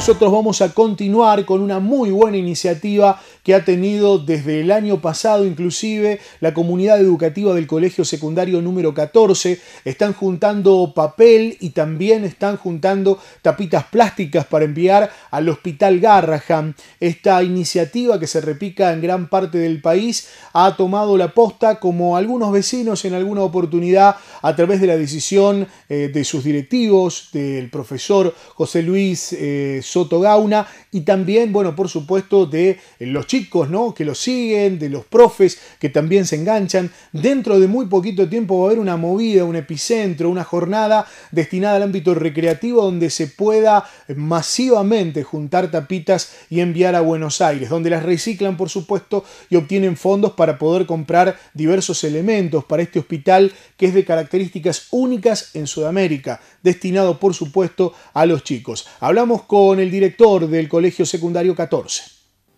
Nosotros vamos a continuar con una muy buena iniciativa que ha tenido desde el año pasado inclusive la comunidad educativa del Colegio Secundario número 14. Están juntando papel y también están juntando tapitas plásticas para enviar al Hospital Garraham. Esta iniciativa que se repica en gran parte del país ha tomado la posta como algunos vecinos en alguna oportunidad a través de la decisión eh, de sus directivos, del profesor José Luis eh, Soto Gauna y también, bueno, por supuesto, de los chicos, ¿no? Que los siguen, de los profes que también se enganchan. Dentro de muy poquito tiempo va a haber una movida, un epicentro, una jornada destinada al ámbito recreativo donde se pueda masivamente juntar tapitas y enviar a Buenos Aires, donde las reciclan, por supuesto, y obtienen fondos para poder comprar diversos elementos para este hospital que es de características únicas en Sudamérica, destinado, por supuesto, a los chicos. Hablamos con con el director del Colegio Secundario 14.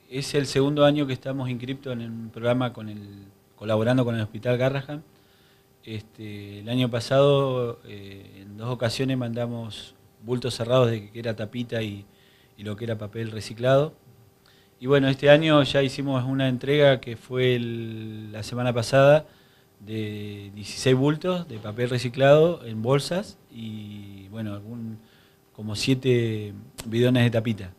Es el segundo año que estamos inscriptos en un programa con el, colaborando con el Hospital Garrahan. Este, el año pasado eh, en dos ocasiones mandamos bultos cerrados de que era tapita y, lo que era papel reciclado. Y bueno, este año ya hicimos una entrega que fue la semana pasada de 16 bultos de papel reciclado en bolsas y bueno, algún como siete bidones de tapita.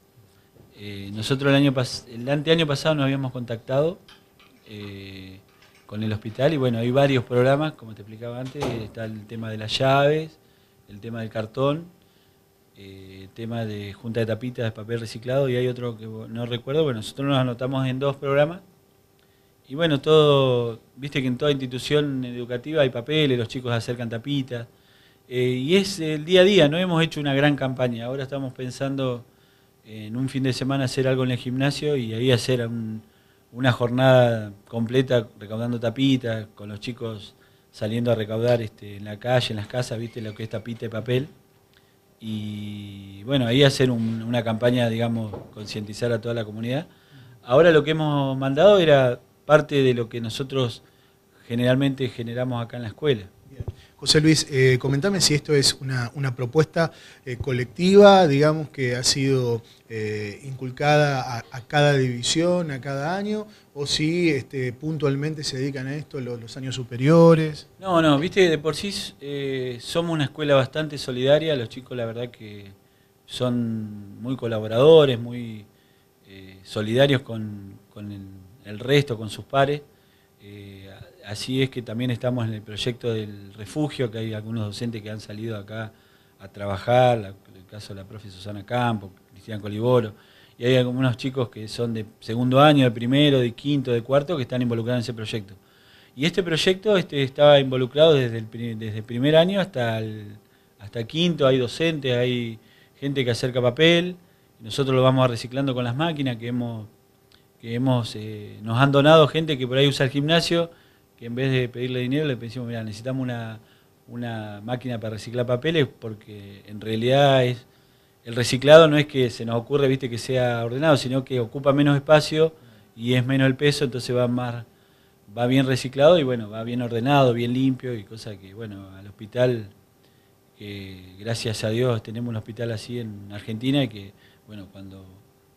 Eh, nosotros el año el anteaño pasado nos habíamos contactado eh, con el hospital y bueno, hay varios programas, como te explicaba antes, está el tema de las llaves, el tema del cartón, el eh, tema de junta de tapitas, de papel reciclado y hay otro que no recuerdo, bueno, nosotros nos anotamos en dos programas y bueno, todo, viste que en toda institución educativa hay papeles, los chicos acercan tapitas, eh, y es el día a día, no hemos hecho una gran campaña. Ahora estamos pensando en un fin de semana hacer algo en el gimnasio y ahí hacer una jornada completa recaudando tapitas, con los chicos saliendo a recaudar este, en la calle, en las casas, viste lo que es tapita de papel. Y bueno, ahí hacer una campaña, digamos, concientizar a toda la comunidad. Ahora lo que hemos mandado era parte de lo que nosotros generalmente generamos acá en la escuela. José Luis, eh, comentame si esto es una, propuesta eh, colectiva, digamos, que ha sido eh, inculcada a, cada división, a cada año, o si este, puntualmente se dedican a esto los, años superiores. No, no, viste, de por sí somos una escuela bastante solidaria, los chicos la verdad que son muy colaboradores, muy solidarios con, el, resto, con sus pares así es que también estamos en el proyecto del refugio, que hay algunos docentes que han salido acá a trabajar, el caso de la profe Susana Campo, Cristian Coliboro, y hay algunos chicos que son de segundo año, de primero, de quinto, de cuarto, que están involucrados en ese proyecto. Y este proyecto este, estaba involucrado desde el, primer año hasta el hasta quinto, hay docentes, hay gente que acerca papel, nosotros lo vamos reciclando con las máquinas que hemos, eh, nos han donado gente que por ahí usa el gimnasio y en vez de pedirle dinero le decimos, mira, necesitamos una, máquina para reciclar papeles porque en realidad es el reciclado no es que se nos ocurre, viste, que sea ordenado, sino que ocupa menos espacio y es menos el peso, entonces va más va bien reciclado y bueno, va bien ordenado, bien limpio y cosa que bueno, al hospital que gracias a Dios tenemos un hospital así en Argentina que bueno, cuando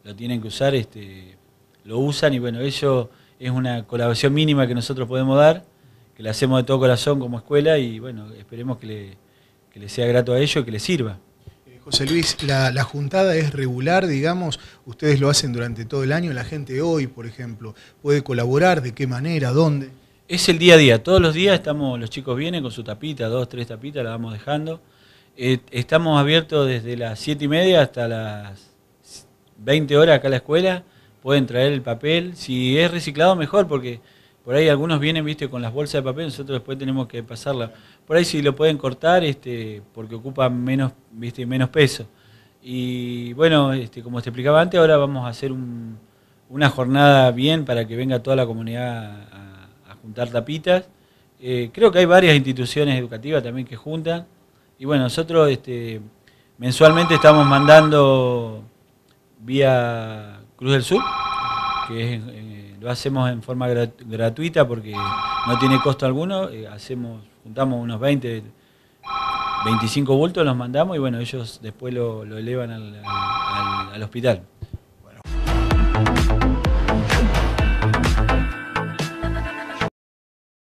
lo tienen que usar este lo usan y bueno, ellos es una colaboración mínima que nosotros podemos dar, que la hacemos de todo corazón como escuela y bueno, esperemos que le, sea grato a ellos y que le sirva. Eh, José Luis, la, juntada es regular, digamos, ustedes lo hacen durante todo el año, la gente hoy, por ejemplo, puede colaborar, de qué manera, dónde. Es el día a día, todos los días estamos, los chicos vienen con su tapita, dos, tres tapitas, la vamos dejando. Eh, estamos abiertos desde las siete y media hasta las 20 horas acá la escuela pueden traer el papel. Si es reciclado, mejor, porque por ahí algunos vienen, viste, con las bolsas de papel, nosotros después tenemos que pasarla. Por ahí si lo pueden cortar, este, porque ocupa menos, viste, menos peso. Y bueno, este, como te explicaba antes, ahora vamos a hacer una jornada bien para que venga toda la comunidad a, juntar tapitas. Eh, creo que hay varias instituciones educativas también que juntan. Y bueno, nosotros este, mensualmente estamos mandando vía Cruz del Sur, que eh, lo hacemos en forma gratuita porque no tiene costo alguno, eh, hacemos, juntamos unos 20, 25 bultos, los mandamos y bueno, ellos después lo, elevan al hospital.